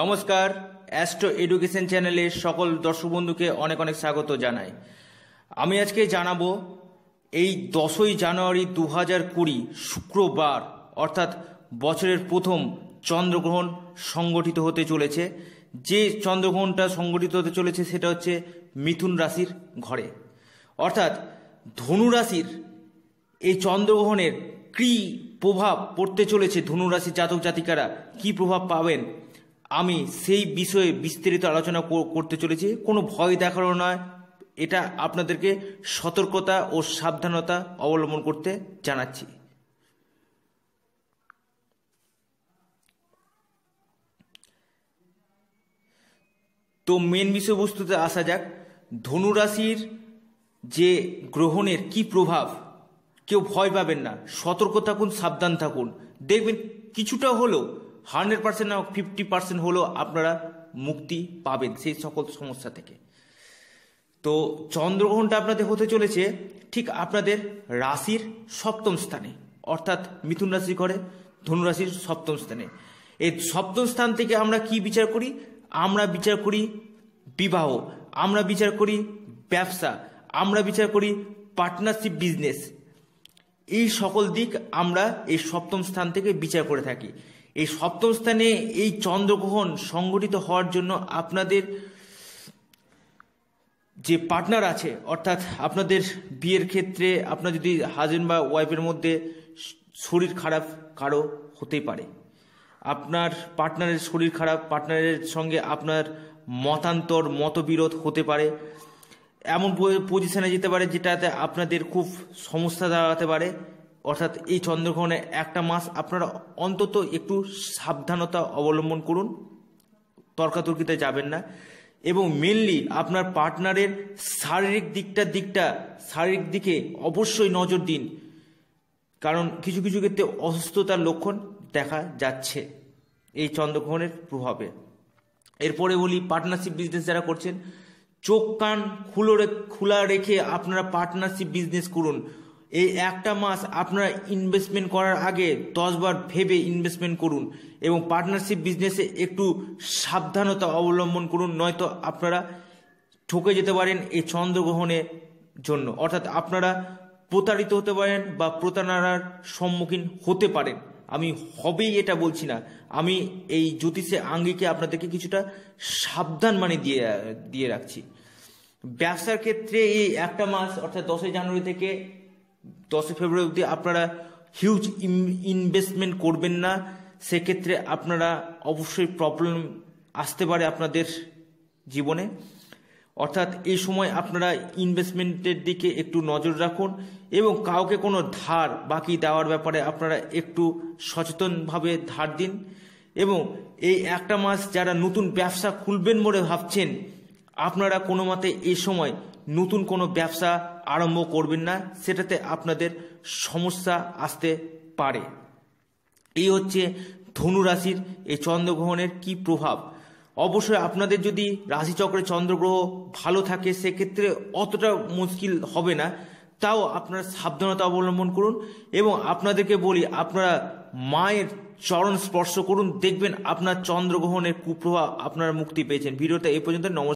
নমস্কার astro education চ্যানেলের সকল দর্শক বন্ধুকে অনেক অনেক স্বাগত জানাই আমি আজকে জানাবো এই দশই জানুয়ারি দু হাজার কুড়ি শুক্রবার অর্থাৎ বছরের প্রথম চন্দ্রগ্রহণ সংগঠিত হতে চলেছে যে চন্দ্রগ্রহণটা সংগঠিত হতে চলেছে সেটা হচ্ছে মিথুন রাশির ঘরে অর্থাৎ ধনু রাশির এই চন্দ্রগ্রহণের কী প্রভাব পড়তে চলেছে ধনুরাশি জাতক জাতিকারা কি প্রভাব পাবেন আমি সেই বিষয়ে বিস্তারিত আলোচনা করতে চলেছি কোনো ভয় দেখানো নয় এটা আপনাদেরকে সতর্কতা ও সাবধানতা অবলম্বন করতে জানাচ্ছি তো মেন বিষয়বস্তুতে আসা যাক ধনুরাশির যে গ্রহণের কি প্রভাব কেউ ভয় পাবেন না সতর্ক থাকুন সাবধান থাকুন দেখবেন কিছুটা হলেও হান্ড্রেড পার্সেন্ট না ফিফটি পার্সেন্ট হলেও আপনারা মুক্তি পাবেন সেই সকল সমস্যা থেকে তো চন্দ্রগ্রহণটা আপনাদের হতে চলেছে ঠিক আপনাদের রাশির সপ্তম স্থানে অর্থাৎ মিথুন রাশি করে ধনুরাশির সপ্তম স্থানে এই সপ্তম স্থান থেকে আমরা কি বিচার করি আমরা বিচার করি বিবাহ আমরা বিচার করি ব্যবসা আমরা বিচার করি পার্টনারশিপ বিজনেস এই সকল দিক আমরা এই সপ্তম স্থান থেকে বিচার করে থাকি এই সপ্তম স্থানে এই চন্দ্রগ্রহণ সংগঠিত হওয়ার জন্য আপনাদের যে পার্টনার আছে অর্থাৎ আপনাদের বিয়ের ক্ষেত্রে আপনার যদি হাজব্যান্ড বা ওয়াইফের মধ্যে শরীর খারাপ কারো হতেই পারে আপনার পার্টনারের শরীর খারাপ পার্টনারের সঙ্গে আপনার মতান্তর মতবিরোধ হতে পারে এমন পজিশনে যেতে পারে যেটাতে আপনাদের খুব সমস্যা দাঁড়াতে পারে অর্থাৎ এই চন্দ্রগ্রহণে একটা মাস আপনারা অন্তত একটু সাবধানতা অবলম্বন করুন তর্কাতর্কিতে যাবেন না এবং মেনলি আপনার পার্টনারের শারীরিক দিকটার দিকটা শারীরিক দিকে অবশ্যই নজর দিন কারণ কিছু কিছু ক্ষেত্রে অসুস্থতার লক্ষণ দেখা যাচ্ছে এই চন্দ্রগ্রহণের প্রভাবে এরপরে বলি পার্টনারশিপ বিজনেস যারা করছেন চোখ কান খুলো খোলা রেখে আপনারা পার্টনারশিপ বিজনেস করুন এই একটা মাস আপনারা ইনভেস্টমেন্ট করার আগে দশবার ভেবে ইনভেস্টমেন্ট করুন এবং পার্টনারশিপ বিজনেসে একটু সাবধানতা অবলম্বন করুন নয়তো আপনারা ঠকে যেতে পারেন এই চন্দ্রগ্রহণের জন্য অর্থাৎ আপনারা প্রতারিত হতে পারেন বা প্রতারণার সম্মুখীন হতে পারেন আমি হবেই এটা বলছি না আমি এই জ্যোতিষে আঙ্গিকে আপনাদেরকে কিছুটা সাবধান মানে দিয়ে দিয়ে রাখছি ব্যবসার ক্ষেত্রে এই একটা মাস অর্থাৎ দশই জানুয়ারি থেকে দশই ফেব্রুয়ারি অবধি আপনারা হিউজ ইনভেস্টমেন্ট করবেন না সেক্ষেত্রে আপনারা অবশ্যই প্রবলেম আসতে পারে আপনাদের জীবনে অর্থাৎ এই সময় আপনারা ইনভেস্টমেন্টের দিকে একটু নজর রাখুন এবং কাউকে কোনো ধার বাকি দেওয়ার ব্যাপারে আপনারা একটু সচেতনভাবে ধার দিন এবং এই একটা মাস যারা নতুন ব্যবসা খুলবেন বলে ভাবছেন আপনারা কোনো মতে এ সময় নতুন কোনো ব্যবসা আরম্ভ করবেন না সেটাতে আপনাদের সমস্যা আসতে পারে এই হচ্ছে ধনুরাশির এই চন্দ্রগ্রহণের কি প্রভাব অবশ্যই আপনাদের যদি রাশিচক্রে চন্দ্রগ্রহ ভালো থাকে সেক্ষেত্রে অতটা মুশকিল হবে না তাও আপনারা সাবধানতা অবলম্বন করুন এবং আপনাদেরকে বলি আপনারা মায়ের চরণ স্পর্শ করুন দেখবেন আপনার চন্দ্রগ্রহণের কুপ্রভাব আপনারা মুক্তি পেয়েছেন ভিডিওটা এ পর্যন্ত নমস্কার